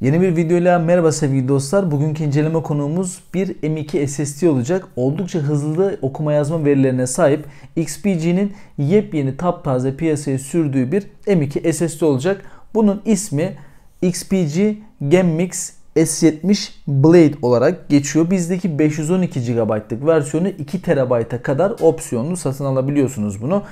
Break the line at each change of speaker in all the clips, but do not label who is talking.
Yeni bir videoyla merhaba sevgili dostlar. Bugünkü inceleme konuğumuz bir M2 SSD olacak. Oldukça hızlı okuma yazma verilerine sahip XPG'nin yepyeni tap taze piyasaya sürdüğü bir M2 SSD olacak. Bunun ismi XPG Genmix S70 Blade olarak geçiyor. Bizdeki 512 GB'lık versiyonu 2 TB'a kadar opsiyonlu satın alabiliyorsunuz bunu.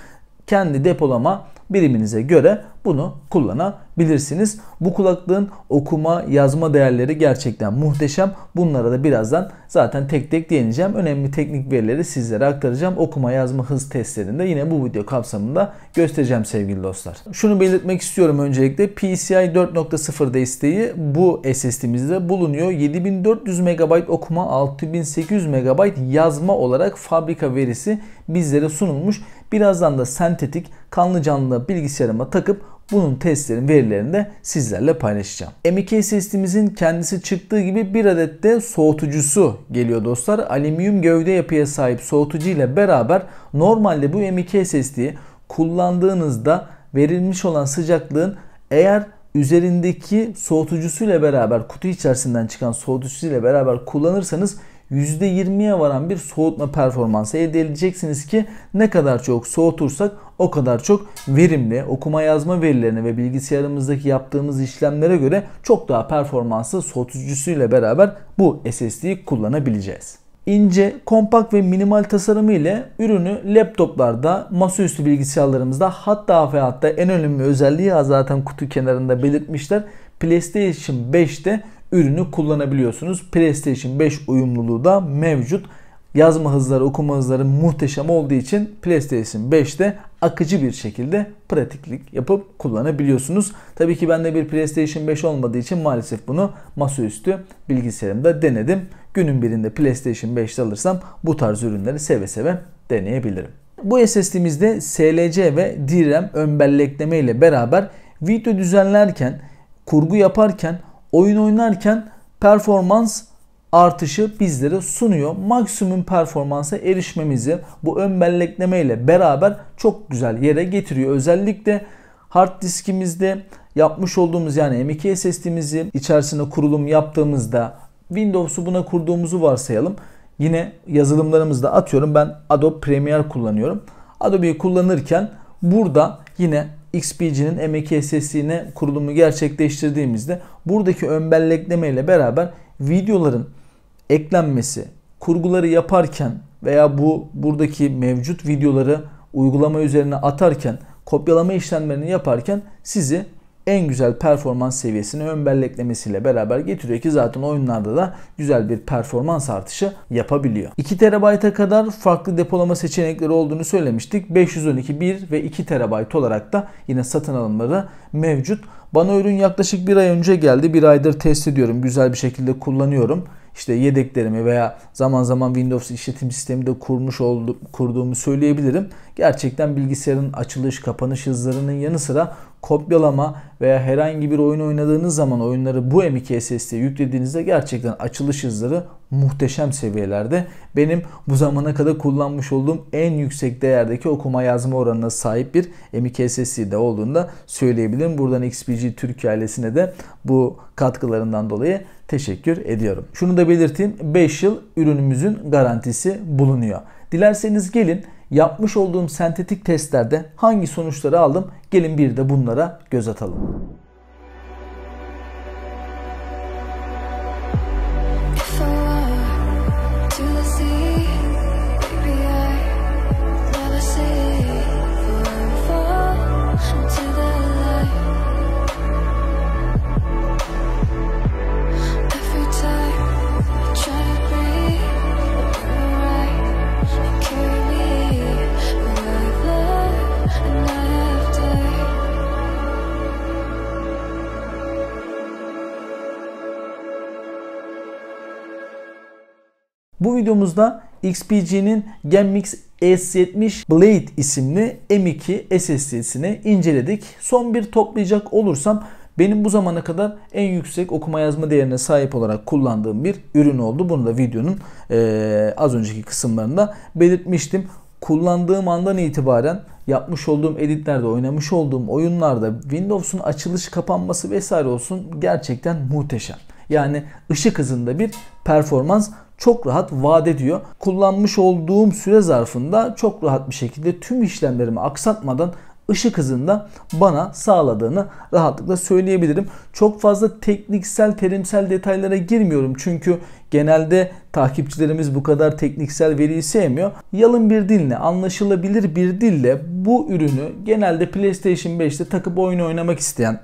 Kendi depolama biriminize göre bunu kullanabilirsiniz. Bu kulaklığın okuma, yazma değerleri gerçekten muhteşem. Bunlara da birazdan zaten tek tek değineceğim. Önemli teknik verileri sizlere aktaracağım. Okuma, yazma hız testlerinde yine bu video kapsamında göstereceğim sevgili dostlar. Şunu belirtmek istiyorum öncelikle PCI 4.0 desteği bu SSD'mizde bulunuyor. 7400 MB okuma, 6800 MB yazma olarak fabrika verisi bizlere sunulmuş. Birazdan da sentetik kanlı canlı kulaklığımla bilgisayarıma takıp bunun testlerin verilerini de sizlerle paylaşacağım. MK 2 kendisi çıktığı gibi bir adet de soğutucusu geliyor dostlar. Alüminyum gövde yapıya sahip soğutucu ile beraber normalde bu MK 2 kullandığınızda verilmiş olan sıcaklığın eğer üzerindeki soğutucusuyla beraber kutu içerisinden çıkan soğutucusuyla beraber kullanırsanız %20'ye varan bir soğutma performansı elde edeceksiniz ki ne kadar çok soğutursak o kadar çok verimli okuma yazma verilerine ve bilgisayarımızdaki yaptığımız işlemlere göre çok daha performanslı soğutucusuyla beraber bu SSD'yi kullanabileceğiz ince, kompakt ve minimal tasarımı ile ürünü laptoplarda, masaüstü bilgisayarlarımızda hatta ve hatta en önemli özelliği zaten kutu kenarında belirtmişler. PlayStation 5'te ürünü kullanabiliyorsunuz. PlayStation 5 uyumluluğu da mevcut. Yazma hızları, okuma hızları muhteşem olduğu için PlayStation 5'te akıcı bir şekilde pratiklik yapıp kullanabiliyorsunuz. Tabii ki bende bir PlayStation 5 olmadığı için maalesef bunu masaüstü bilgisayarımda denedim. Günün birinde PlayStation 5'te alırsam bu tarz ürünleri seve seve deneyebilirim. Bu SSD'mizde SLC ve DRAM ön bellekleme ile beraber video düzenlerken, kurgu yaparken oyun oynarken performans artışı bizlere sunuyor. Maksimum performansa erişmemizi bu ön bellekleme ile beraber çok güzel yere getiriyor. Özellikle hard diskimizde yapmış olduğumuz yani M2 SSD'mizi içerisine kurulum yaptığımızda Windows'u buna kurduğumuzu varsayalım. Yine yazılımlarımızda atıyorum ben Adobe Premiere kullanıyorum. Adobe'yi kullanırken burada yine XPG'nin MKSS'ine kurulumu gerçekleştirdiğimizde buradaki ön bellekleme ile beraber videoların eklenmesi, kurguları yaparken veya bu buradaki mevcut videoları uygulama üzerine atarken, kopyalama işlemlerini yaparken sizi en güzel performans seviyesini ön belleklemesiyle beraber getiriyor ki zaten oyunlarda da güzel bir performans artışı yapabiliyor. 2 TB'a kadar farklı depolama seçenekleri olduğunu söylemiştik. 512 1 ve 2 TB olarak da yine satın alımları mevcut. Bana ürün yaklaşık bir ay önce geldi. Bir aydır test ediyorum. Güzel bir şekilde kullanıyorum işte yedeklerimi veya zaman zaman Windows işletim sistemi de kurmuş oldum, kurduğumu söyleyebilirim. Gerçekten bilgisayarın açılış kapanış hızlarının yanı sıra kopyalama veya herhangi bir oyun oynadığınız zaman oyunları bu M.2 SSD'ye yüklediğinizde gerçekten açılış hızları muhteşem seviyelerde. Benim bu zamana kadar kullanmış olduğum en yüksek değerdeki okuma yazma oranına sahip bir MKSS'de olduğunda söyleyebilirim. Buradan XPG Türk ailesine de bu katkılarından dolayı teşekkür ediyorum. Şunu da belirteyim 5 yıl ürünümüzün garantisi bulunuyor. Dilerseniz gelin yapmış olduğum sentetik testlerde hangi sonuçları aldım gelin bir de bunlara göz atalım. Bu videomuzda XPG'nin Genmix S70 Blade isimli M2 SSD'sini inceledik. Son bir toplayacak olursam benim bu zamana kadar en yüksek okuma yazma değerine sahip olarak kullandığım bir ürün oldu. Bunu da videonun e, az önceki kısımlarında belirtmiştim. Kullandığım andan itibaren yapmış olduğum editlerde, oynamış olduğum oyunlarda Windows'un açılış kapanması vesaire olsun gerçekten muhteşem. Yani ışık hızında bir performans çok rahat vaat ediyor. Kullanmış olduğum süre zarfında çok rahat bir şekilde tüm işlemlerimi aksatmadan ışık hızında bana sağladığını rahatlıkla söyleyebilirim. Çok fazla tekniksel, terimsel detaylara girmiyorum çünkü genelde takipçilerimiz bu kadar tekniksel veriyi sevmiyor. Yalın bir dille, anlaşılabilir bir dille bu ürünü genelde PlayStation 5'te takıp oyun oynamak isteyen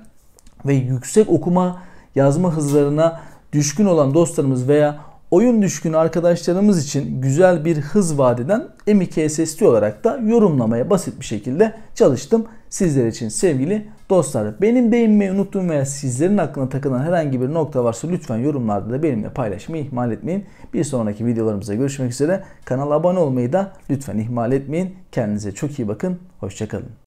ve yüksek okuma yazma hızlarına düşkün olan dostlarımız veya oyun düşkün arkadaşlarımız için güzel bir hız vadeden M2 olarak da yorumlamaya basit bir şekilde çalıştım. Sizler için sevgili dostlar benim beğenmeyi unuttuğum veya sizlerin aklına takılan herhangi bir nokta varsa lütfen yorumlarda da benimle paylaşmayı ihmal etmeyin. Bir sonraki videolarımızda görüşmek üzere. Kanala abone olmayı da lütfen ihmal etmeyin. Kendinize çok iyi bakın. Hoşçakalın.